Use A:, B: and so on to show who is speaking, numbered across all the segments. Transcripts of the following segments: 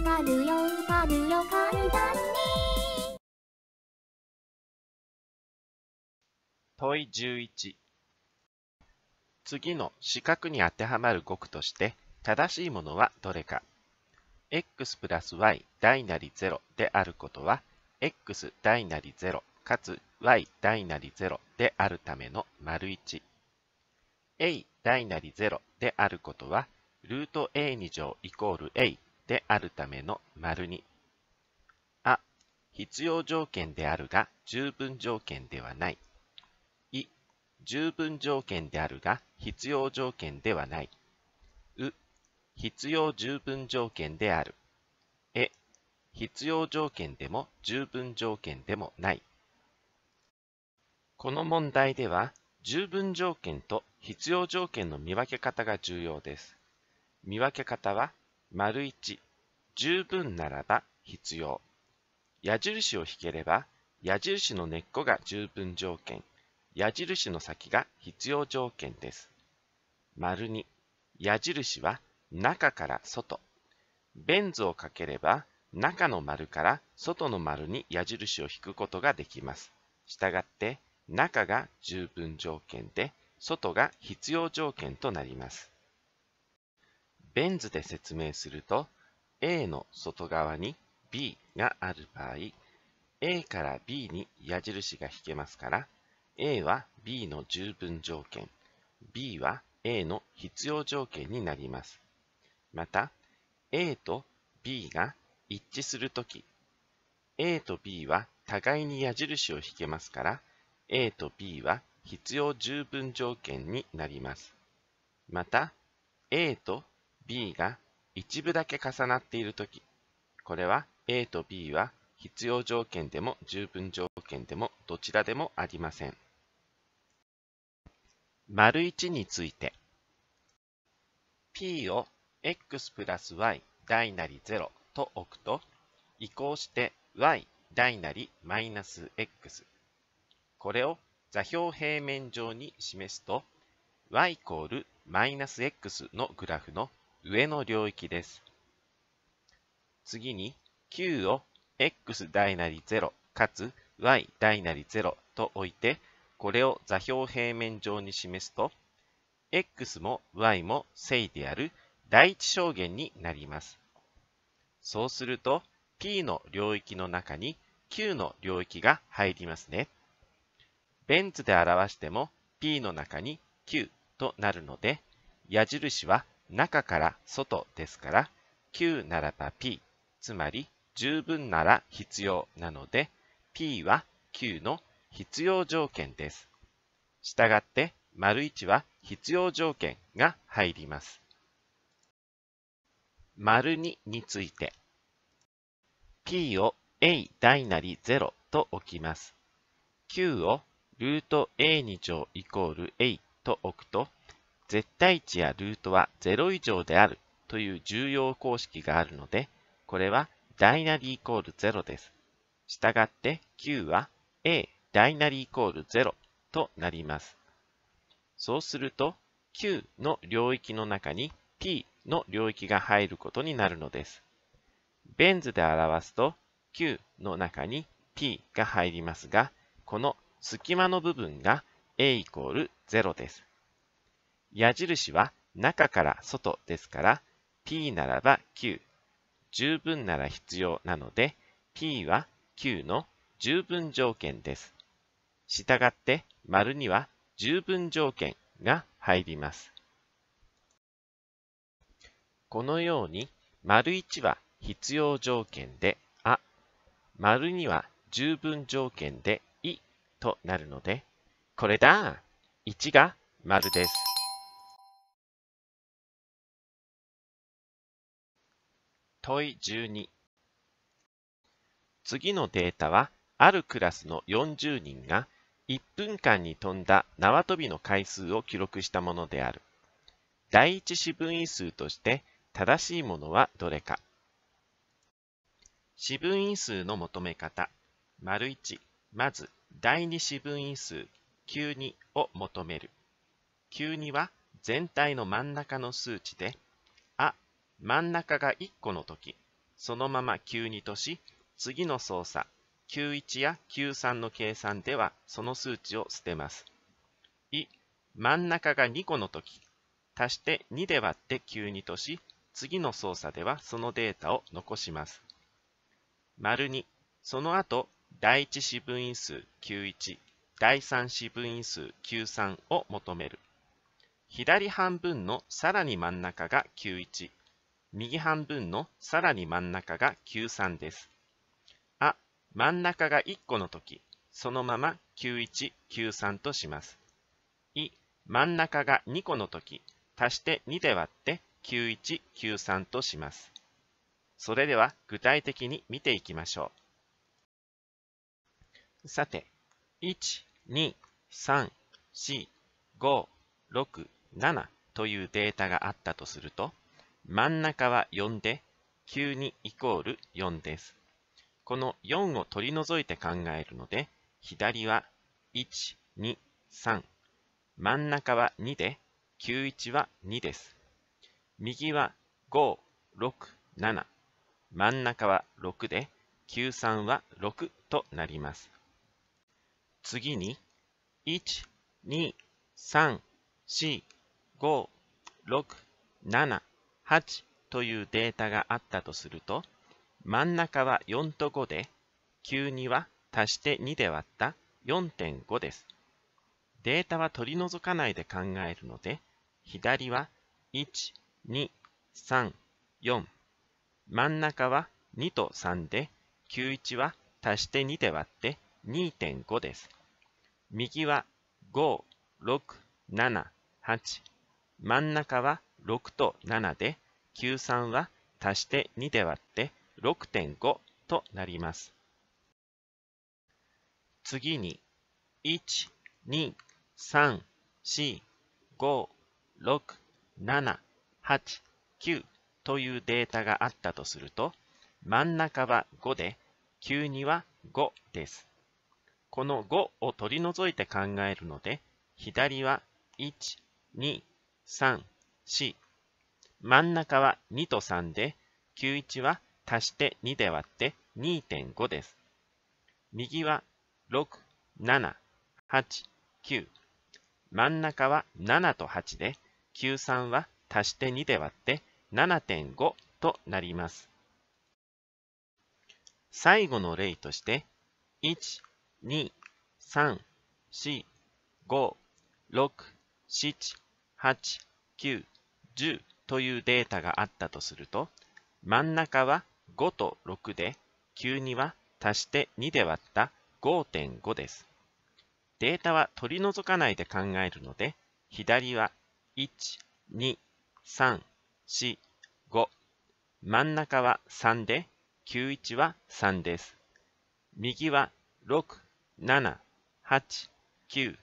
A: かるよわかるよ簡単に問い11次の四角に当てはまる語句として正しいものはどれか x プラス y 大なり0であることは x 大なり0かつ y 大なり0であるための丸 1a 大なり0であることはルート a2 乗イコール a であるための丸に。あ、必要条件であるが十分条件ではない。い、十分条件であるが必要条件ではない。う、必要十分条件である。え、必要条件でも十分条件でもない。この問題では、十分条件と必要条件の見分け方が重要です。見分け方は丸一、十分ならば必要。矢印を引ければ、矢印の根っこが十分条件、矢印の先が必要条件です。丸二、矢印は中から外。ベン図をかければ、中の丸から外の丸に矢印を引くことができます。したがって、中が十分条件で、外が必要条件となります。ベン図で説明すると A の外側に B がある場合 A から B に矢印が引けますから A は B の十分条件 B は A の必要条件になりますまた A と B が一致するとき A と B は互いに矢印を引けますから A と B は必要十分条件になりますまた A と B が一部だけ重なっているとき、これは A と B は必要条件でも十分条件でもどちらでもありません。丸1について P を x プラス y 大なり0と置くと移行して y 大なりマイナス x これを座標平面上に示すと y イコールマイナス x のグラフの上の領域です。次に Q を x 大なり0かつ y 大なり0と置いてこれを座標平面上に示すと x も y も正である第一象限になります。そうすると P の領域の中に Q の領域が入りますね。ベン図で表しても P の中に Q となるので矢印は中から外ですから、Q ならば P、つまり十分なら必要なので、P は Q の必要条件です。したがって、丸1は必要条件が入ります。丸2について、P を A 大なり0と置きます。Q をルート A2 乗イコール A と置くと、絶対値やルートは0以上であるという重要公式があるので、これはダイナリイコール0です。したがって Q は A ダイナリイコール0となります。そうすると Q の領域の中に P の領域が入ることになるのです。ベン図で表すと Q の中に P が入りますが、この隙間の部分が A イコール0です。矢印は中から外ですから p ならば9十分なら必要なので p は9の十分条件です。したがって丸には十分条件が入ります。このように丸1は必要条件であ、丸2は十分条件でいとなるので、これだ !1 が丸です。問い12次のデータはあるクラスの40人が1分間に飛んだ縄跳びの回数を記録したものである第一四分位数として正しいものはどれか四分位数の求め方丸1まず第二四分位数92を求める92は全体の真ん中の数値で真ん中が1個の時、そのまま92とし、次の操作、91や93の計算ではその数値を捨てます。い、真ん中が2個の時、足して2で割って92とし、次の操作ではそのデータを残します。丸2、その後、第1四分因数91、第3四分因数93を求める。左半分のさらに真ん中が91、右半分のさらに真ん中が93です。あ、真ん中が1個の時、そのまま9193とします。い、真ん中が2個の時、足して2で割って9193とします。それでは具体的に見ていきましょう。さて、1、2、3、4、5、6、7というデータがあったとすると、真ん中は4で、92イコール4です。この4を取り除いて考えるので、左は1、2、3。真ん中は2で、91は2です。右は5、6、7。真ん中は6で、93は6となります。次に、1、2、3、4、5、6、7。8というデータがあったとすると、真ん中は4と5で、92は足して2で割った4.5です。データは取り除かないで考えるので、左は1、2、3、4。真ん中は2と3で、91は足して2で割って2.5です。右は5、6、7、8。真ん中は6と7で、93は足して2で割って6.5となります。次に、1、2、3、4、5、6、7、8、9というデータがあったとすると、真ん中は5で、9には5です。この5を取り除いて考えるので、左は1、2、3、C 真ん中は2と3で91は足して2で割って2.5です右は6789真ん中は7と8で93は足して2で割って7.5となります最後の例として123456789 10というデータがあったとすると、真ん中は5と6で、92は足して2で割った5.5です。データは取り除かないで考えるので、左は1、2、3、4、5。真ん中は3で、91は3です。右は6、7、8、9、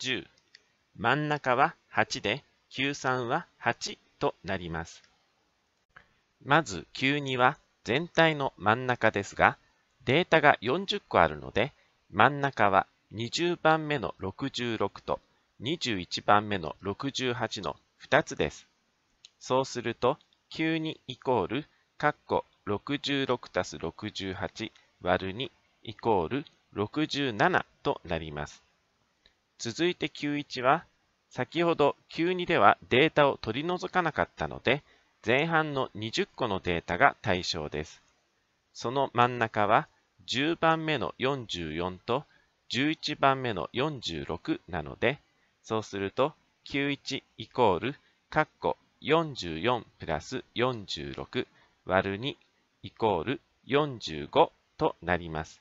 A: 10。真ん中は8で、9 3は8となります。まず9 2は全体の真ん中ですが、データが40個あるので、真ん中は20番目の66と21番目の68の2つです。そうすると、9 2イコール、カッ66たす68割る2イコール67となります。続いて9 1は先ほど9 2ではデータを取り除かなかったので、前半の20個のデータが対象です。その真ん中は10番目の44と11番目の46なので、そうすると91イコール、カッコ44プラス46割る2イコール45となります。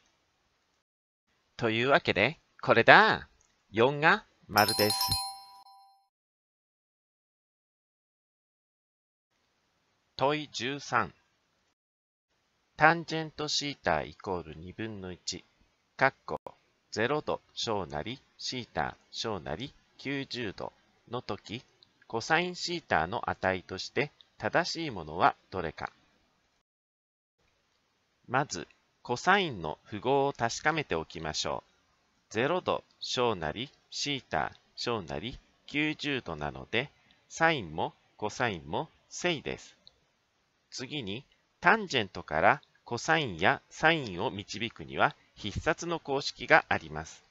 A: というわけで、これだ !4 が丸です。問い13。タンジェントシータイコール2分の1、カッコ0度小なり、シータ小なり90度の時、コサインシータの値として正しいものはどれか。まず、コサインの符号を確かめておきましょう。0度小なり、シータ小なり90度なので、サインもコサインも正です。次に、タンジェントからコサインやサインを導くには必殺の公式があります。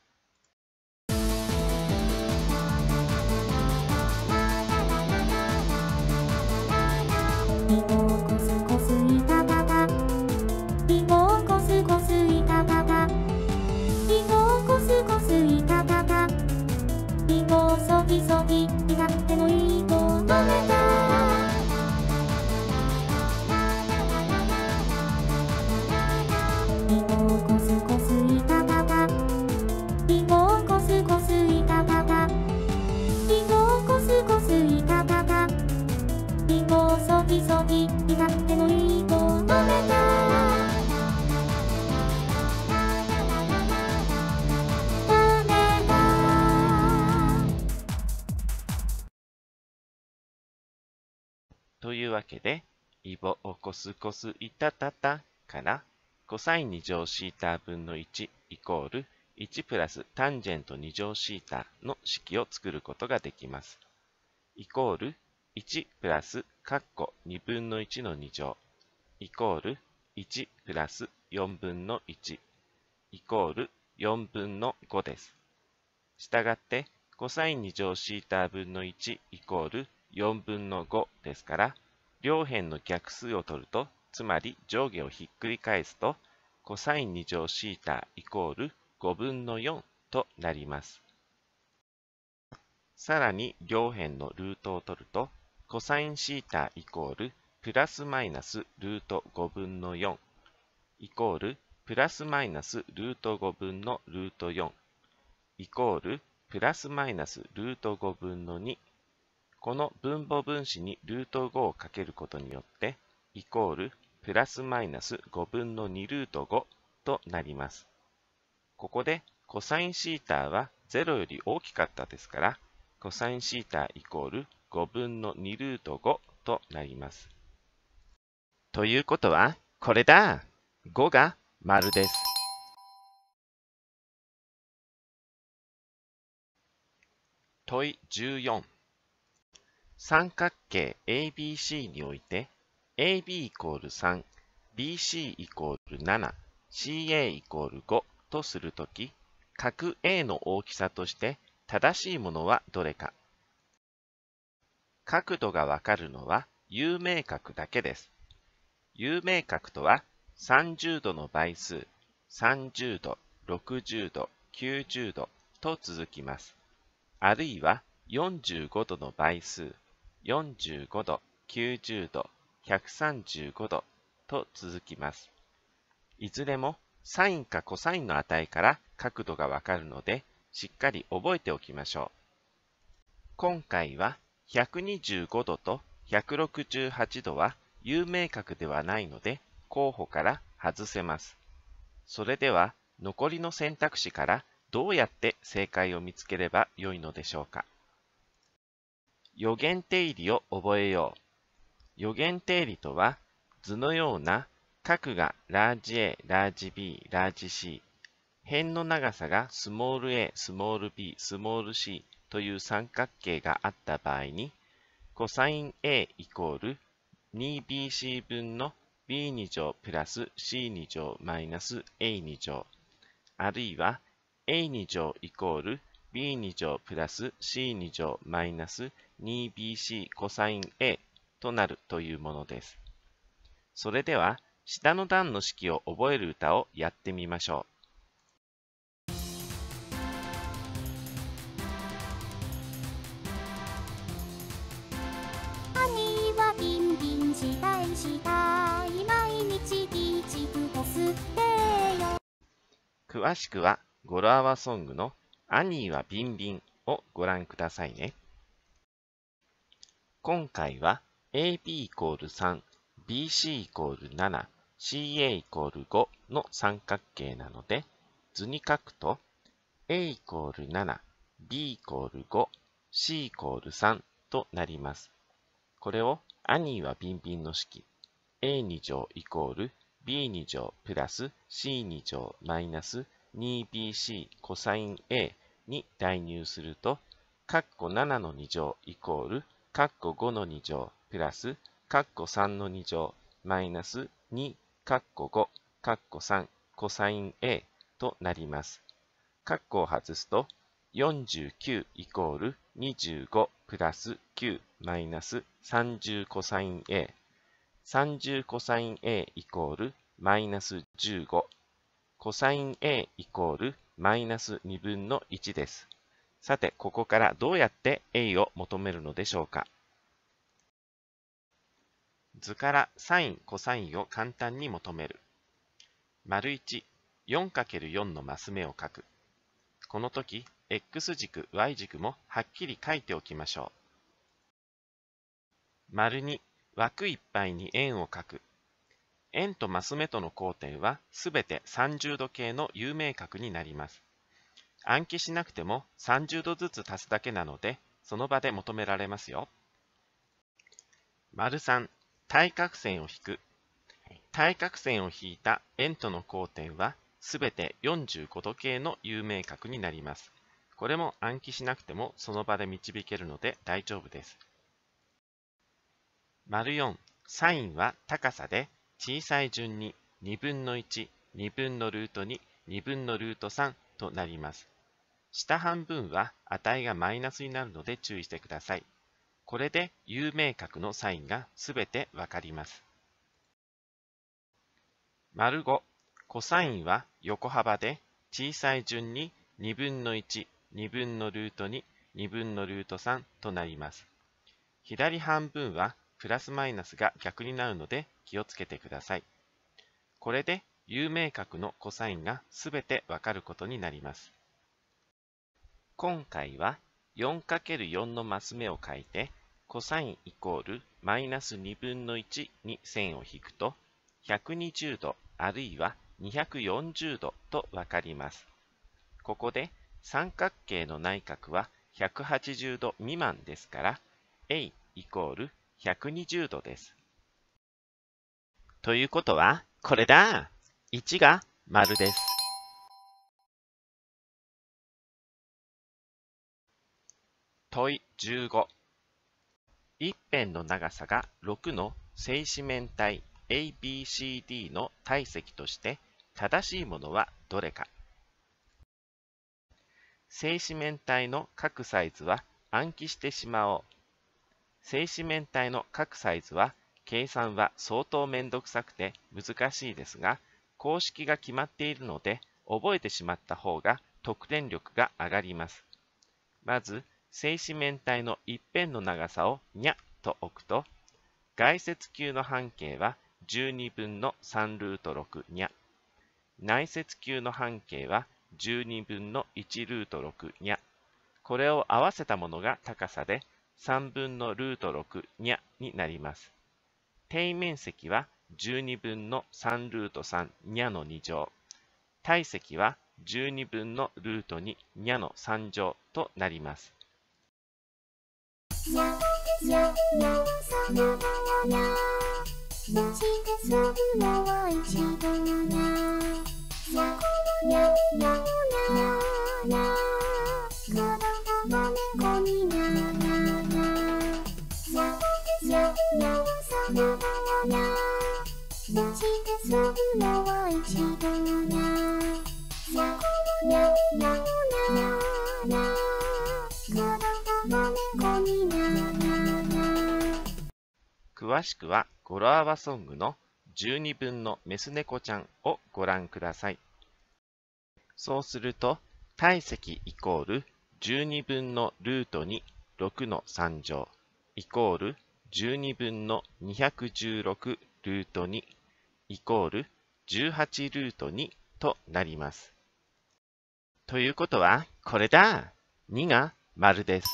A: わけで、イボをコスコスイタタタから、コサイン2乗シータ分の1イコール1プラスタンジェント2乗シータの式を作ることができます。イコール1プラスカッコ2分の1の2乗イコール1プラス4分の1イコール4分の5です。したがって、コサイン2乗シータ分の1イコール4分の5ですから、両辺の逆数を取ると、つまり上下をひっくり返すと、cos2 乗 θ イコール5分の4となります。さらに両辺のルートを取ると、cosθ イコールプラスマイナスルート5分の4イコールプラスマイナスルート5分のルート4イコールプラスマイナスルート5分の2この分母分子にルート5をかけることによって、イコールプラスマイナス5分の2ルート5となります。ここで、コサインシータは0より大きかったですから、コサインシータイコール5分の2ルート5となります。ということは、これだ !5 が丸です。問14三角形 ABC において AB イコール3、BC イコール7、CA イコール5とするとき、角 A の大きさとして正しいものはどれか。角度がわかるのは有名角だけです。有名角とは30度の倍数、30度、60度、90度と続きます。あるいは45度の倍数、45度、90度、135度と続きます。いずれもサインかコサインの値から角度がわかるので、しっかり覚えておきましょう。今回は125度と168度は有名角ではないので、候補から外せます。それでは残りの選択肢からどうやって正解を見つければよいのでしょうか。予言定理を覚えよう。予言定理とは、図のような角がラージ A、ラージ B、ラージ C、辺の長さがスモール A、スモール B、スモール C という三角形があった場合に、コサイン A イコール 2BC 分の B2 乗プラス C2 乗マイナス A2 乗、あるいは A2 乗イコール B2 乗プラス C2 乗マイナス A2 乗 2bc コサイン A となるというものです。それでは、下の段の式を覚える歌をやってみましょう。詳しくは語呂アワソングの「アニーはビンビン」をご覧くださいね。今回は AB イコール3、BC イコール7、CA イコール5の三角形なので、図に書くと A イコール7、B イコール5、C イコール3となります。これを兄はビンビンの式 A2 乗イコール B2 乗プラス C2 乗マイナス 2BC コサイン A に代入すると、カッコ7の2乗イコールカッコ5の2乗、プラス、カッコ3の2乗、マイナス2、カッコ5、カッコ3、コサイン A となります。括弧を外すと、49イコール25プラス9マイナス30コサイン A。30コサイン A イコールマイナス15。コサイン A イコールマイナス2分の1です。さて、ここからどうやって栄を求めるのでしょうか図からサイン、コサインを簡単に求める。丸1、4×4 のマス目を書く。この時、x 軸、y 軸もはっきり書いておきましょう。丸2、枠いっぱいに円を書く。円とマス目との交点はすべて30度計の有名角になります。暗記しなくても30度ずつ足すだけなので、その場で求められますよ。丸3、対角線を引く。対角線を引いた円との交点は、すべて45度計の有名角になります。これも暗記しなくてもその場で導けるので大丈夫です。丸4、サインは高さで小さい順に2分の1、2分のルート2、2分のルート3となります。下半分は値がマイナスになるので注意してください。これで有名角のサインがすべてわかります。丸5、コサインは横幅で小さい順に2分の1、2分のルート2、2分のルート3となります。左半分はプラスマイナスが逆になるので気をつけてください。これで有名角のコサインがすべてわかることになります。今回は 4×4 のマス目を書いて、コサインイコールマイナス2分の1に線を引くと、120度あるいは240度とわかります。ここで三角形の内角は180度未満ですから、A イコール120度です。ということは、これだ !1 が丸です。問い15一辺の長さが6の正四面体 ABCD の体積として正しいものはどれか正四面体の各サイズは暗記してしまおう正四面体の各サイズは計算は相当面倒くさくて難しいですが公式が決まっているので覚えてしまった方が得点力が上がりますまず正四面体の一辺の長さをにゃと置くと、外接球の半径は12分の3ルート6にゃ。内接球の半径は12分の1ルート6にゃ。これを合わせたものが高さで3分のルート6にゃになります。底面積は12分の3ルート3にゃの2乗。体積は12分のルート2にゃの3乗となります。やややさよならな。なしてそんなおいしい。詳しくは語呂合わソングの12分のメス猫ちゃんをご覧ください。そうすると、体積イコール12分のルート2 6の3乗イコール12分の216ルート2イコール18ルート2となります。ということは、これだ !2 が丸です。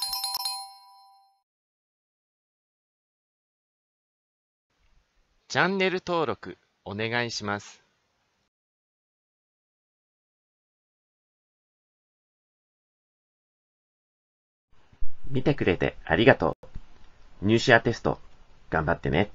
A: チャンネル登録お願いします。見てくれてありがとう。入試アテスト、頑張ってね。